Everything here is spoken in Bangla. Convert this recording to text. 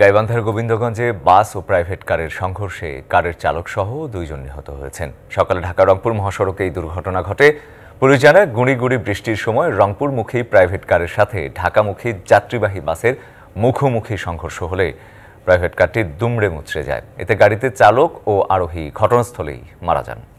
গাইবান্ধার গোবিন্দগঞ্জে বাস ও প্রাইভেট কারের সংঘর্ষে কারের চালক সহ দুইজন নিহত হয়েছেন সকালে ঢাকা রংপুর মহাসড়কে এই দুর্ঘটনা ঘটে পুলিশ জানায় গুঁড়ি বৃষ্টির সময় রংপুর মুখী প্রাইভেট কারের সাথে ঢাকামুখী যাত্রীবাহী বাসের মুখোমুখি সংঘর্ষ হলে প্রাইভেট কারটি দুমড়ে মুচড়ে যায় এতে গাড়িতে চালক ও আরোহী ঘটনাস্থলেই মারা যান